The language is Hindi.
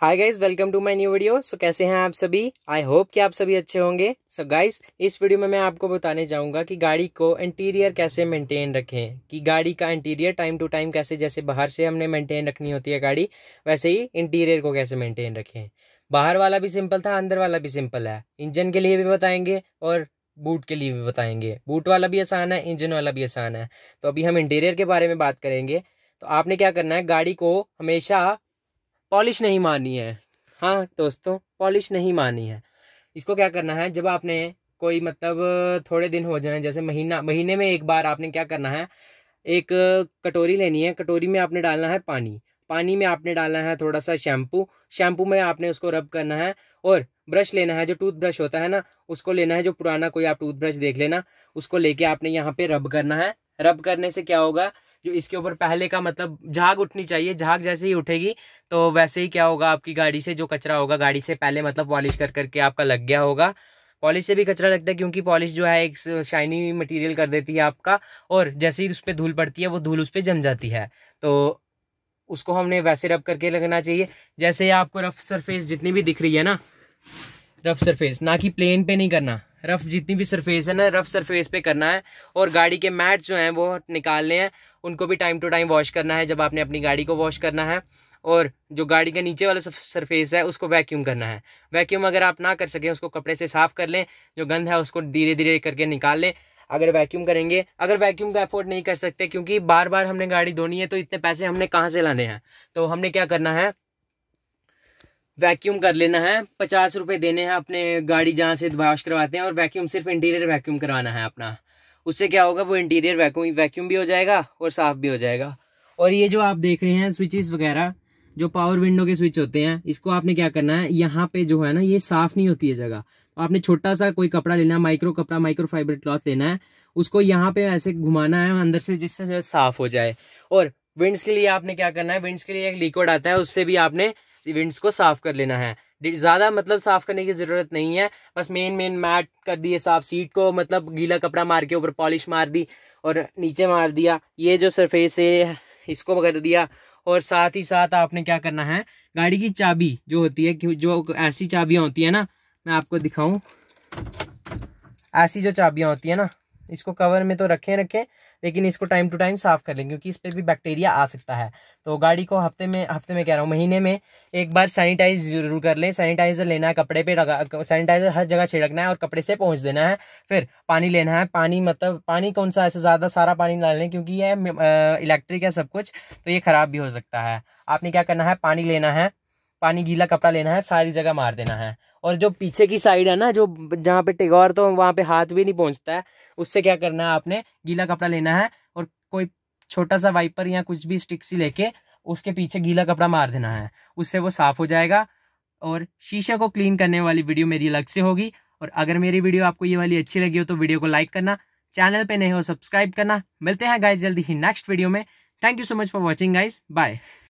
hi guys welcome to my new video so कैसे हैं आप सभी आई होप कि आप सभी अच्छे होंगे सो so गाइज इस वीडियो में मैं आपको बताने जाऊंगा कि गाड़ी को इंटीरियर कैसे मेंटेन रखें कि गाड़ी का इंटीरियर टाइम टू टाइम कैसे जैसे बाहर से हमने मेंटेन रखनी होती है गाड़ी वैसे ही इंटीरियर को कैसे मेंटेन रखें बाहर वाला भी सिंपल था अंदर वाला भी सिंपल है इंजन के लिए भी बताएंगे और बूट के लिए भी बताएंगे बूट वाला भी आसान है इंजन वाला भी आसान है तो अभी हम इंटीरियर के बारे में बात करेंगे तो आपने क्या करना है गाड़ी को हमेशा पॉलिश नहीं मानी है हाँ दोस्तों पॉलिश नहीं मानी है इसको क्या करना है जब आपने कोई मतलब थोड़े दिन हो जाए जैसे महीना महीने में एक बार आपने क्या करना है एक कटोरी लेनी है कटोरी में आपने डालना है पानी पानी में आपने डालना है थोड़ा सा शैम्पू शैम्पू में आपने उसको रब करना है और ब्रश लेना है जो टूथब्रश होता है ना उसको लेना है जो पुराना कोई आप टूथब्रश देख लेना उसको लेके आपने यहाँ पे रब करना है रब करने से क्या होगा जो इसके ऊपर पहले का मतलब झाग उठनी चाहिए झाग जैसे ही उठेगी तो वैसे ही क्या होगा आपकी गाड़ी से जो कचरा होगा गाड़ी से पहले मतलब पॉलिश कर करके आपका लग गया होगा पॉलिश से भी कचरा लगता है क्योंकि पॉलिश जो है एक शाइनी मटेरियल कर देती है आपका और जैसे ही उस पर धूल पड़ती है वो धूल उस पर जम जाती है तो उसको हमने वैसे रब करके लगना चाहिए जैसे आपको रफ सरफेस जितनी भी दिख रही है ना रफ सरफेस ना कि प्लेन पे नहीं करना रफ़ जितनी भी सरफेस है ना रफ़ सरफेस पे करना है और गाड़ी के मैट जो हैं वो निकालने हैं उनको भी टाइम टू टाइम वॉश करना है जब आपने अपनी गाड़ी को वॉश करना है और जो गाड़ी के नीचे वाला सरफेस है उसको वैक्यूम करना है वैक्यूम अगर आप ना कर सकें उसको कपड़े से साफ़ कर लें जो गंद है उसको धीरे धीरे करके निकाल लें अगर वैक्यूम करेंगे अगर वैक्यूम का अफोर्ड नहीं कर सकते क्योंकि बार बार हमने गाड़ी धोनी है तो इतने पैसे हमने कहाँ से लाने हैं तो हमने क्या करना है वैक्यूम कर लेना है पचास रुपये देने हैं अपने गाड़ी जहाँ से वॉश करवाते हैं और वैक्यूम सिर्फ इंटीरियर वैक्यूम करवाना है अपना उससे क्या होगा वो इंटीरियर वैक्यूम वैक्यूम भी हो जाएगा और साफ़ भी हो जाएगा और ये जो आप देख रहे हैं स्विचेस वगैरह जो पावर विंडो के स्विच होते हैं इसको आपने क्या करना है यहाँ पे जो है ना ये साफ़ नहीं होती है जगह तो आपने छोटा सा कोई कपड़ा लेना है माइक्रो कपड़ा माइक्रो फाइबर क्लॉथ लेना है उसको यहाँ पे ऐसे घुमाना है अंदर से जिससे साफ़ हो जाए और विंड्स के लिए आपने क्या करना है विंड्स के लिए एक लिक्विड आता है उससे भी आपने इवेंट्स को साफ कर लेना है ज़्यादा मतलब साफ करने की ज़रूरत नहीं है बस मेन मेन मैट कर दिए साफ सीट को मतलब गीला कपड़ा मार के ऊपर पॉलिश मार दी और नीचे मार दिया ये जो सरफेस है इसको कर दिया और साथ ही साथ आपने क्या करना है गाड़ी की चाबी जो होती है जो ऐसी चाबियाँ होती है ना मैं आपको दिखाऊँ ऐसी जो चाबियाँ होती है ना इसको कवर में तो रखें रखें लेकिन इसको टाइम टू टाइम साफ़ कर लें क्योंकि इस पर भी बैक्टीरिया आ सकता है तो गाड़ी को हफ्ते में हफ्ते में कह रहा हूँ महीने में एक बार सैनिटाइज ज़रूर कर लें सैनिटाइज़र लेना है कपड़े पे सैनिटाइज़र हर जगह छिड़कना है और कपड़े से पहुँच देना है फिर पानी लेना है पानी मतलब पानी कौन सा ऐसे ज़्यादा सारा पानी ना लें क्योंकि यह इलेक्ट्रिक है सब कुछ तो ये ख़राब भी हो सकता है आपने क्या करना है पानी लेना है पानी गीला कपड़ा लेना है सारी जगह मार देना है और जो पीछे की साइड है ना जो जहाँ पे टिगौर तो वहाँ पे हाथ भी नहीं पहुँचता है उससे क्या करना है आपने गीला कपड़ा लेना है और कोई छोटा सा वाइपर या कुछ भी स्टिक सी लेके उसके पीछे गीला कपड़ा मार देना है उससे वो साफ़ हो जाएगा और शीशे को क्लीन करने वाली वीडियो मेरी अलग से होगी और अगर मेरी वीडियो आपको ये वाली अच्छी लगी हो तो वीडियो को लाइक करना चैनल पे नहीं हो सब्सक्राइब करना मिलते हैं गाइज जल्दी ही नेक्स्ट वीडियो में thank you so much for watching guys bye